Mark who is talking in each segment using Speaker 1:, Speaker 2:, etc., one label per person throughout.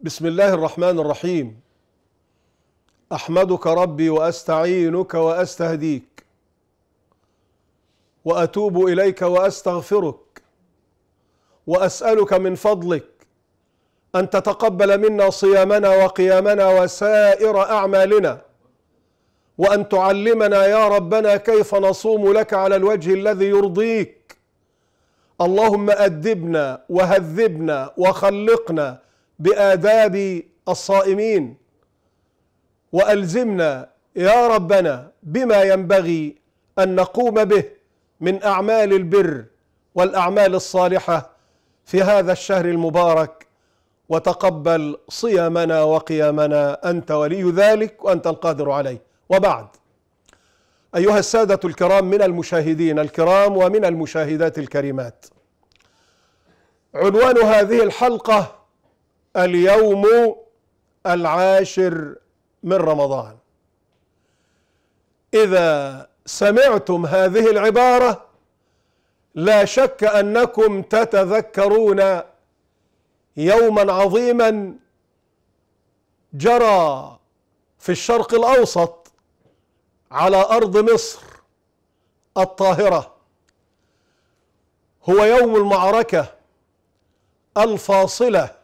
Speaker 1: بسم الله الرحمن الرحيم احمدك ربي واستعينك واستهديك واتوب اليك واستغفرك واسالك من فضلك ان تتقبل منا صيامنا وقيامنا وسائر اعمالنا وان تعلمنا يا ربنا كيف نصوم لك على الوجه الذي يرضيك اللهم ادبنا وهذبنا وخلقنا بآداب الصائمين وألزمنا يا ربنا بما ينبغي أن نقوم به من أعمال البر والأعمال الصالحة في هذا الشهر المبارك وتقبل صيامنا وقيامنا أنت ولي ذلك وأنت القادر عليه وبعد أيها السادة الكرام من المشاهدين الكرام ومن المشاهدات الكريمات عنوان هذه الحلقة اليوم العاشر من رمضان إذا سمعتم هذه العبارة لا شك أنكم تتذكرون يوما عظيما جرى في الشرق الأوسط على أرض مصر الطاهرة هو يوم المعركة الفاصلة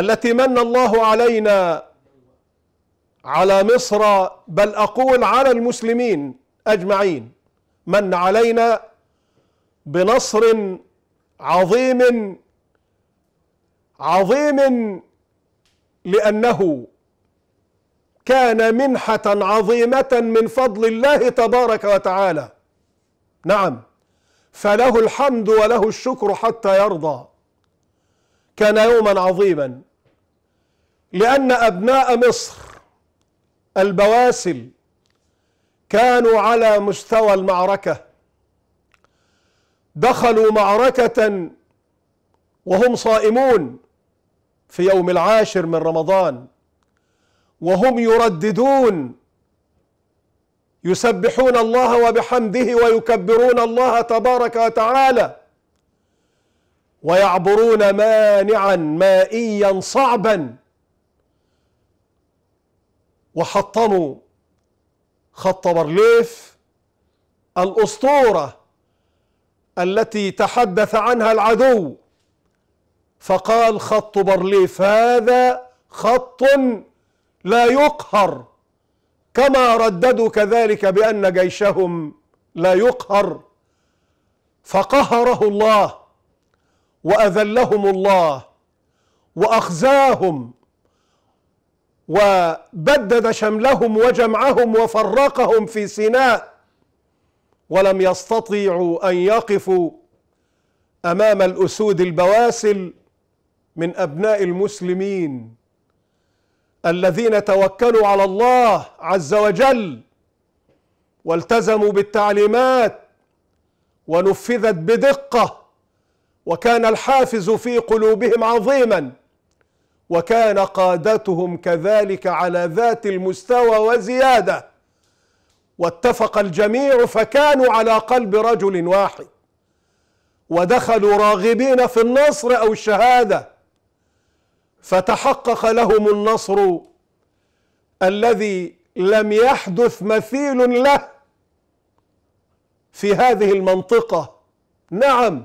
Speaker 1: التي من الله علينا على مصر بل أقول على المسلمين أجمعين من علينا بنصر عظيم عظيم لأنه كان منحة عظيمة من فضل الله تبارك وتعالى نعم فله الحمد وله الشكر حتى يرضى كان يوما عظيما لأن أبناء مصر البواسل كانوا على مستوى المعركة دخلوا معركة وهم صائمون في يوم العاشر من رمضان وهم يرددون يسبحون الله وبحمده ويكبرون الله تبارك وتعالى ويعبرون مانعا مائيا صعبا وحطموا خط بارليف الأسطورة التي تحدث عنها العدو فقال خط بارليف هذا خط لا يقهر كما رددوا كذلك بأن جيشهم لا يقهر فقهره الله وأذلهم الله وأخزاهم وبدد شملهم وجمعهم وفرقهم في سيناء ولم يستطيعوا ان يقفوا امام الاسود البواسل من ابناء المسلمين الذين توكلوا على الله عز وجل والتزموا بالتعليمات ونفذت بدقه وكان الحافز في قلوبهم عظيما وكان قادتهم كذلك على ذات المستوى وزياده واتفق الجميع فكانوا على قلب رجل واحد ودخلوا راغبين في النصر او الشهاده فتحقق لهم النصر الذي لم يحدث مثيل له في هذه المنطقه نعم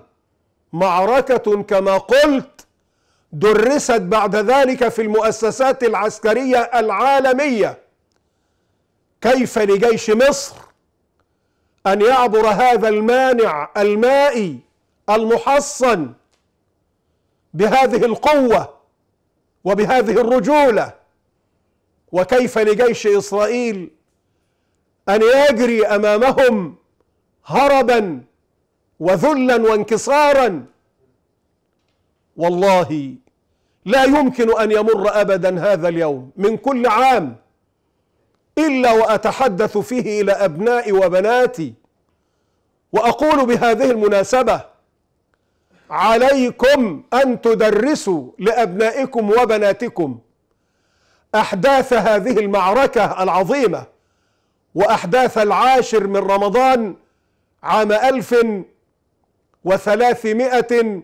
Speaker 1: معركه كما قلت درست بعد ذلك في المؤسسات العسكرية العالمية كيف لجيش مصر أن يعبر هذا المانع المائي المحصن بهذه القوة وبهذه الرجولة وكيف لجيش إسرائيل أن يجري أمامهم هربا وذلا وانكسارا والله لا يمكن أن يمر أبدا هذا اليوم من كل عام إلا وأتحدث فيه إلى أبنائي وبناتي وأقول بهذه المناسبة عليكم أن تدرسوا لأبنائكم وبناتكم أحداث هذه المعركة العظيمة وأحداث العاشر من رمضان عام ألف وثلاثمائة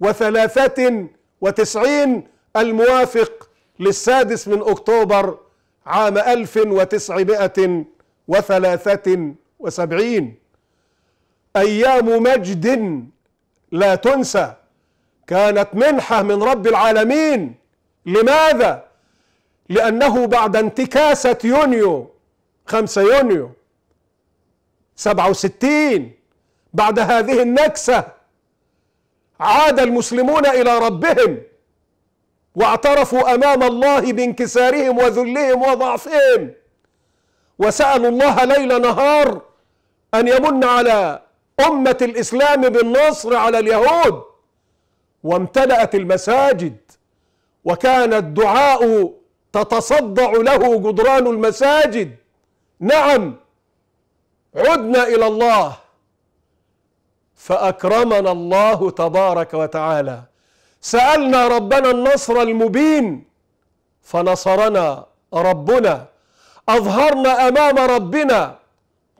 Speaker 1: وثلاثة وتسعين الموافق للسادس من أكتوبر عام ألف وتسعمائة وثلاثة وسبعين أيام مجد لا تنسى كانت منحة من رب العالمين لماذا؟ لأنه بعد انتكاسة يونيو 5 يونيو 67 بعد هذه النكسة عاد المسلمون الى ربهم واعترفوا امام الله بانكسارهم وذلهم وضعفهم وسالوا الله ليل نهار ان يمن على امه الاسلام بالنصر على اليهود وامتلات المساجد وكان الدعاء تتصدع له جدران المساجد نعم عدنا الى الله فأكرمنا الله تبارك وتعالى سألنا ربنا النصر المبين فنصرنا ربنا أظهرنا أمام ربنا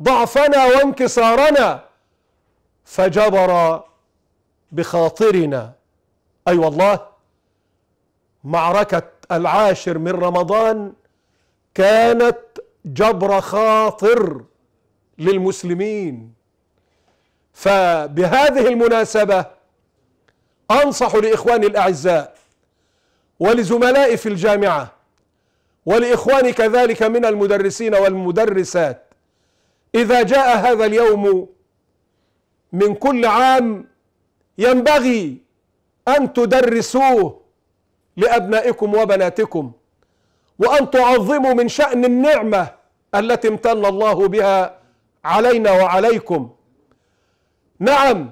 Speaker 1: ضعفنا وانكسارنا فجبر بخاطرنا أي أيوة والله معركة العاشر من رمضان كانت جبر خاطر للمسلمين فبهذه المناسبة أنصح لإخواني الأعزاء ولزملائي في الجامعة ولإخواني كذلك من المدرسين والمدرسات إذا جاء هذا اليوم من كل عام ينبغي أن تدرسوه لأبنائكم وبناتكم وأن تعظموا من شأن النعمة التي امتن الله بها علينا وعليكم نعم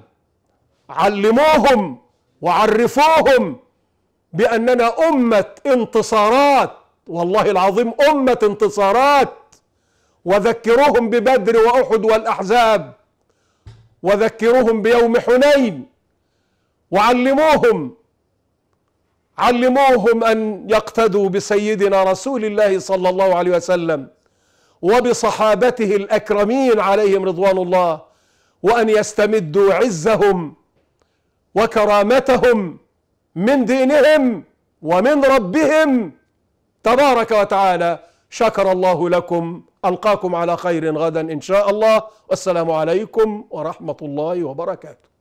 Speaker 1: علموهم وعرفوهم باننا امه انتصارات والله العظيم امه انتصارات وذكروهم ببدر واحد والاحزاب وذكروهم بيوم حنين وعلموهم علموهم ان يقتدوا بسيدنا رسول الله صلى الله عليه وسلم وبصحابته الاكرمين عليهم رضوان الله وأن يستمدوا عزهم وكرامتهم من دينهم ومن ربهم تبارك وتعالى شكر الله لكم ألقاكم على خير غدا إن شاء الله والسلام عليكم ورحمة الله وبركاته